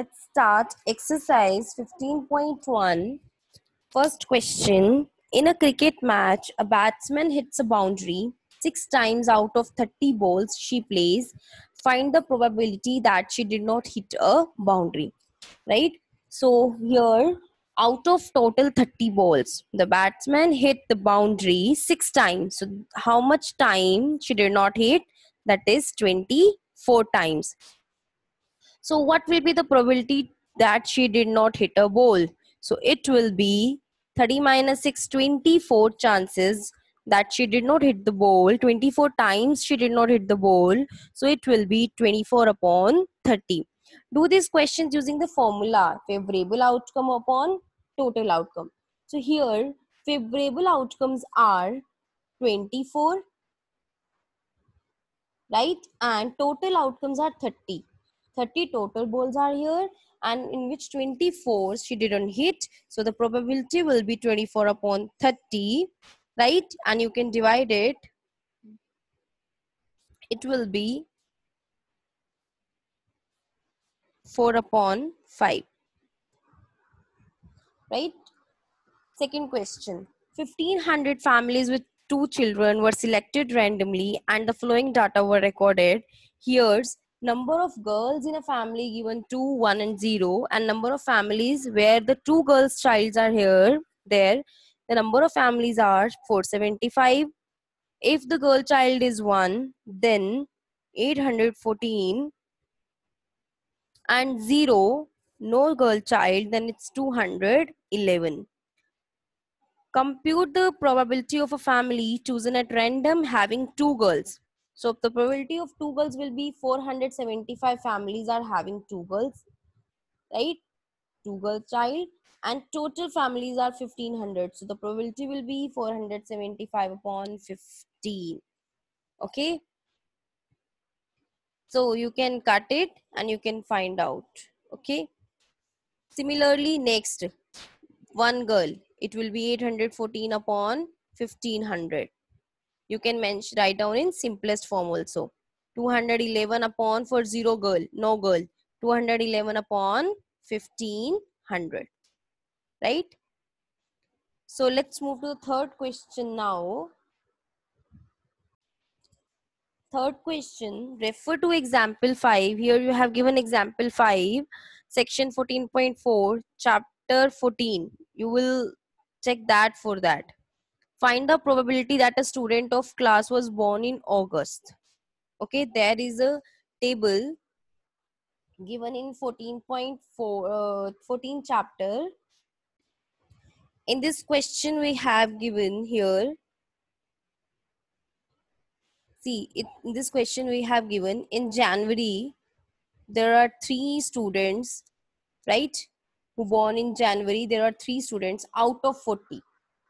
Let's start exercise 15.1. First question. In a cricket match, a batsman hits a boundary six times out of 30 balls she plays. Find the probability that she did not hit a boundary. Right? So here, out of total 30 balls, the batsman hit the boundary six times. So how much time she did not hit? That is 24 times. So what will be the probability that she did not hit a ball? So it will be 30 minus 6, 24 chances that she did not hit the ball. 24 times she did not hit the ball. So it will be 24 upon 30. Do these questions using the formula favorable outcome upon total outcome. So here favorable outcomes are 24 right and total outcomes are 30 30 total balls are here and in which 24 she didn't hit so the probability will be 24 upon 30 right and you can divide it it will be 4 upon 5 right second question 1500 families with two children were selected randomly and the following data were recorded here's number of girls in a family given 2 1 and 0 and number of families where the two girls childs are here there the number of families are 475 if the girl child is 1 then 814 and 0 no girl child then it's 211 compute the probability of a family chosen at random having two girls so the probability of two girls will be 475 families are having two girls, right? Two girl child and total families are 1500. So the probability will be 475 upon 15. Okay. So you can cut it and you can find out. Okay. Similarly, next one girl, it will be 814 upon 1500 you can mention write down in simplest form also 211 upon for zero girl no girl 211 upon 1500 right so let's move to the third question now third question refer to example 5 here you have given example 5 section 14.4 chapter 14 you will check that for that find the probability that a student of class was born in august okay there is a table given in 14.4 uh, 14 chapter in this question we have given here see it, in this question we have given in january there are three students right who born in january there are three students out of 40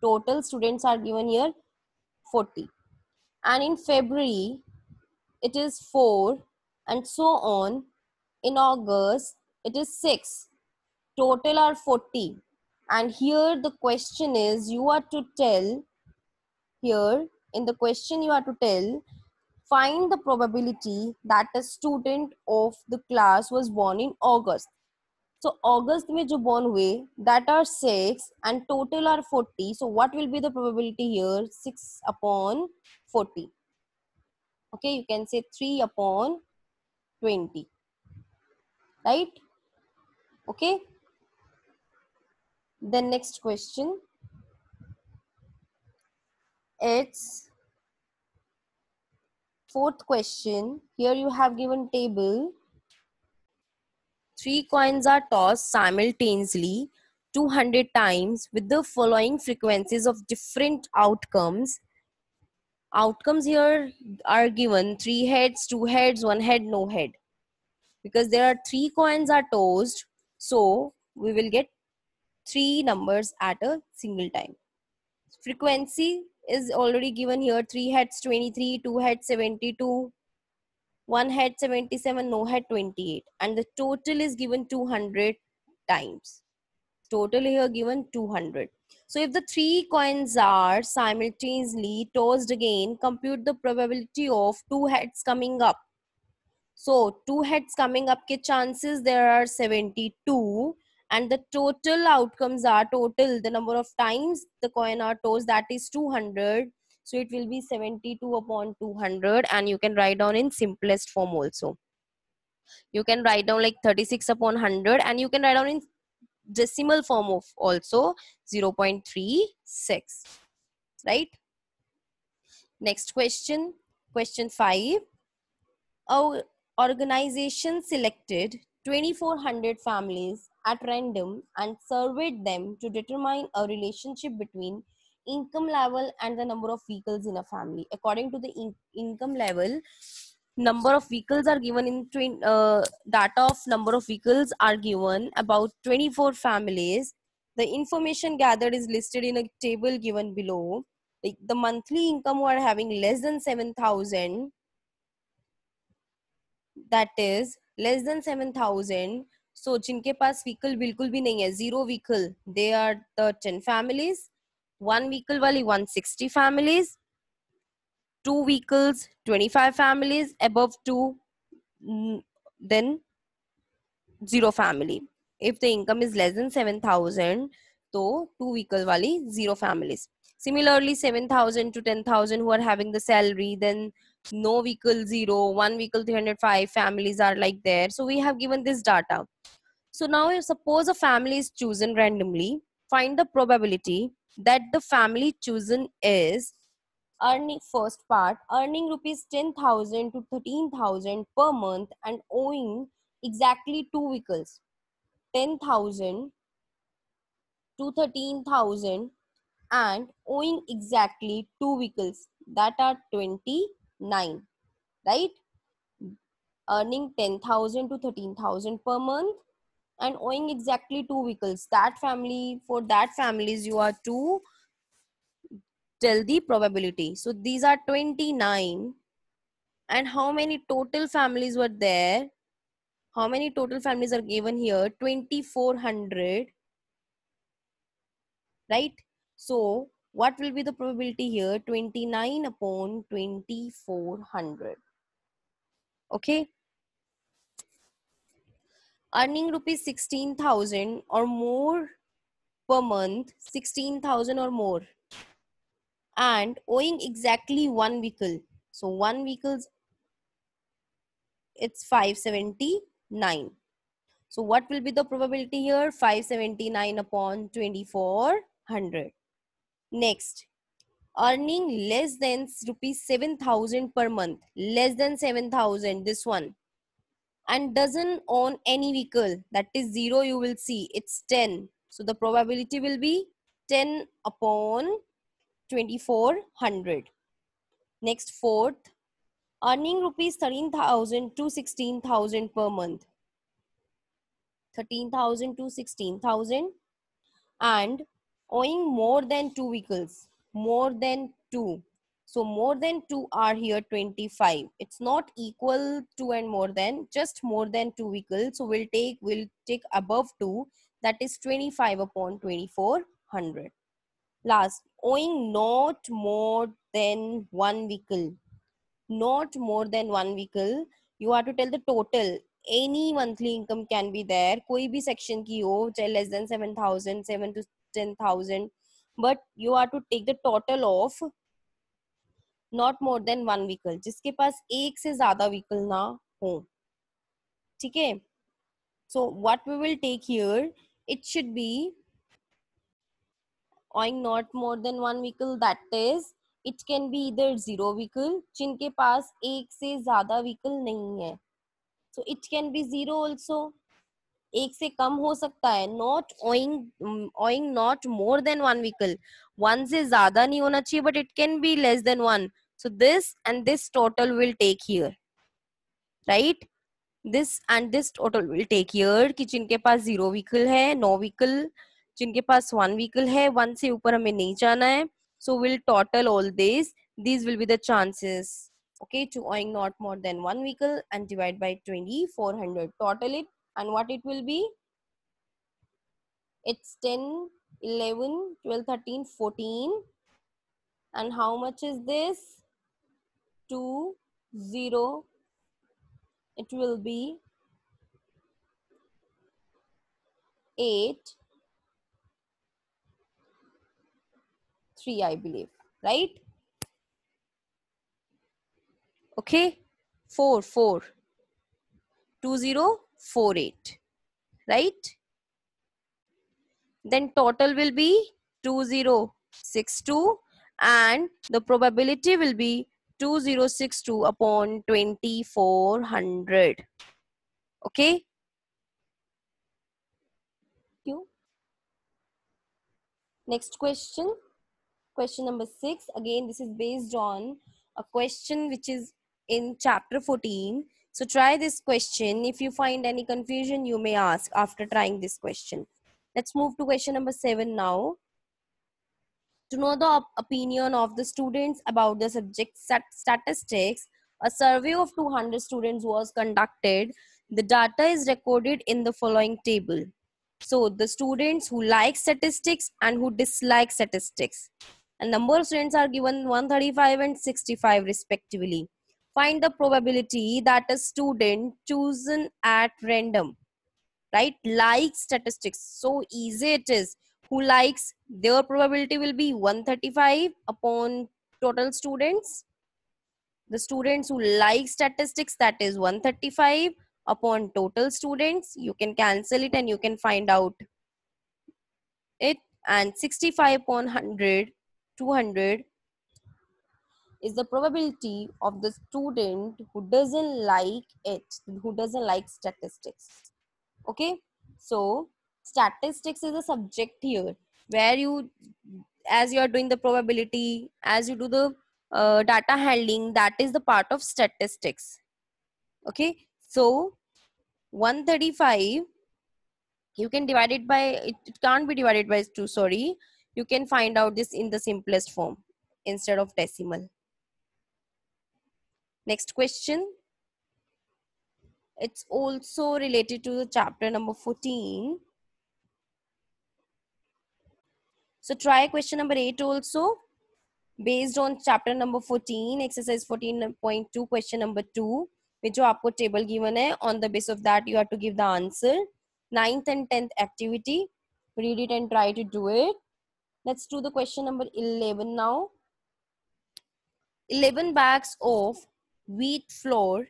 total students are given here 40 and in february it is 4 and so on in august it is 6 total are 40 and here the question is you are to tell here in the question you are to tell find the probability that a student of the class was born in august so August में जो born हुए that are six and total are forty. So what will be the probability here? Six upon forty. Okay, you can say three upon twenty. Right? Okay. Then next question. It's fourth question. Here you have given table Three coins are tossed simultaneously 200 times with the following frequencies of different outcomes. Outcomes here are given three heads, two heads, one head, no head. Because there are three coins are tossed, so we will get three numbers at a single time. Frequency is already given here three heads 23, two heads 72, one had 77 no had 28 and the total is given 200 times total here given 200 so if the three coins are simultaneously tossed again compute the probability of two heads coming up so two heads coming up ke chances there are 72 and the total outcomes are total the number of times the coin are tossed that is 200 so it will be 72 upon 200 and you can write down in simplest form also. You can write down like 36 upon 100 and you can write down in decimal form of also 0 0.36, right? Next question, question 5. Our organization selected 2400 families at random and surveyed them to determine a relationship between income level and the number of vehicles in a family according to the in income level number of vehicles are given in tw- uh, data of number of vehicles are given about 24 families the information gathered is listed in a table given below like the monthly income were are having less than 7000 that is less than 7000 so जिनके पास vehicle बिल्कुल भी नहीं है zero vehicle. They are the ten families one vehicle wali 160 families two vehicles 25 families above two mm, then zero family if the income is less than 7000 so two vehicle wali zero families similarly 7000 to 10000 who are having the salary then no vehicle zero one vehicle 305 families are like there so we have given this data so now suppose a family is chosen randomly find the probability that the family chosen is earning first part earning rupees 10000 to 13000 per month and owing exactly two vehicles 10000 to 13000 and owing exactly two vehicles that are 29 right earning 10000 to 13000 per month and owing exactly two vehicles that family for that families you are to tell the probability so these are 29 and how many total families were there how many total families are given here 2400 right so what will be the probability here 29 upon 2400 okay earning rupees 16000 or more per month 16000 or more and owing exactly one vehicle so one vehicle's it's 579 so what will be the probability here 579 upon 2400 next earning less than rupees 7000 per month less than 7000 this one and doesn't own any vehicle that is 0 you will see it's 10 so the probability will be 10 upon 2400 next fourth earning rupees 13000 to 16000 per month 13000 to 16000 and owing more than two vehicles more than two so more than 2 are here 25. It's not equal to and more than, just more than 2 vehicles. So we'll take, we'll take above 2 that is 25 upon 2400. Last, owing not more than one vehicle. Not more than one vehicle. You have to tell the total. Any monthly income can be there. कोई भी section की हो चाहे less than 7,000, 7 to 10,000. But you have to take the total of not more than one vehicle जिसके पास एक से ज्यादा व्हीकल ना हो ठीक है so what we will take here it should be owning not more than one vehicle that is it can be इधर जीरो व्हीकल जिनके पास एक से ज्यादा व्हीकल नहीं है so it can be zero also एक से कम हो सकता है not owning owning not more than one vehicle one से ज्यादा नहीं होना चाहिए but it can be less than one So this and this total will take here, right? This and this total will take here कि जिनके पास zero vehicle है, no vehicle, जिनके पास one vehicle है, one से ऊपर हमें नहीं जाना है. So we'll total all this. These will be the chances, okay, to owing not more than one vehicle and divide by 2400. Total it and what it will be? It's 10, 11, 12, 13, 14. And how much is this? 2 0 it will be 8 3 i believe right okay 4 4 2 0 4 8 right then total will be 2062 and the probability will be 2062 upon 2400 okay you next question question number 6 again this is based on a question which is in chapter 14 so try this question if you find any confusion you may ask after trying this question let's move to question number 7 now to know the opinion of the students about the subject statistics, a survey of 200 students was conducted. The data is recorded in the following table. So the students who like statistics and who dislike statistics. a number of students are given 135 and 65 respectively. Find the probability that a student chosen at random, right, likes statistics. So easy it is who likes their probability will be 135 upon total students the students who like statistics that is 135 upon total students you can cancel it and you can find out it and 65 upon 100 200 is the probability of the student who doesn't like it who doesn't like statistics okay so statistics is a subject here where you as you are doing the probability as you do the uh, data handling that is the part of statistics okay so 135 you can divide it by it, it can't be divided by 2 sorry you can find out this in the simplest form instead of decimal next question it's also related to the chapter number 14 So try question number eight also based on chapter number 14, exercise 14.2, question number two, which you have table given hai. On the basis of that, you have to give the answer. Ninth and 10th activity, read it and try to do it. Let's do the question number 11 now. 11 bags of wheat flour,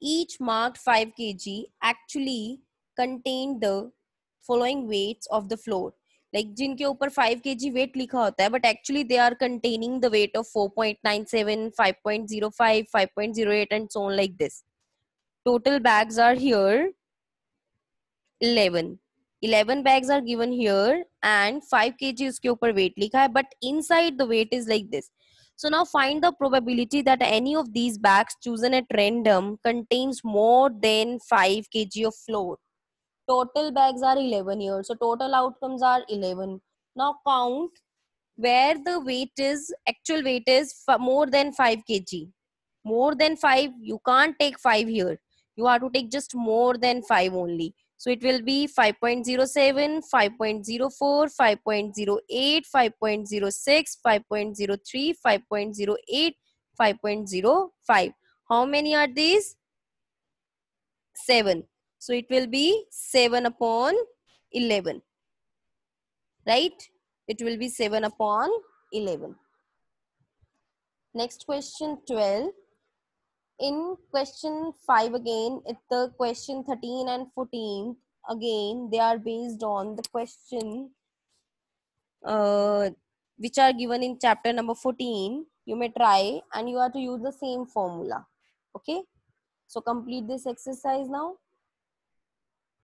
each marked 5 kg, actually contained the following weights of the flour like Jinke upar 5 kg weight likha hota hai, but actually they are containing the weight of 4.97 5.05 5.08 and so on like this total bags are here 11 11 bags are given here and 5 kg ke upar weight likha hai, but inside the weight is like this so now find the probability that any of these bags chosen at random contains more than 5 kg of flour total bags are 11 here so total outcomes are 11 now count where the weight is actual weight is more than 5 kg more than 5 you can't take 5 here you have to take just more than 5 only so it will be 5.07 5.04 5.08 5.06 5.03 5.08 5.05 how many are these 7 so it will be 7 upon 11. Right? It will be 7 upon 11. Next question 12. In question 5 again, it's the question 13 and 14. Again, they are based on the question uh, which are given in chapter number 14. You may try and you are to use the same formula. Okay? So complete this exercise now.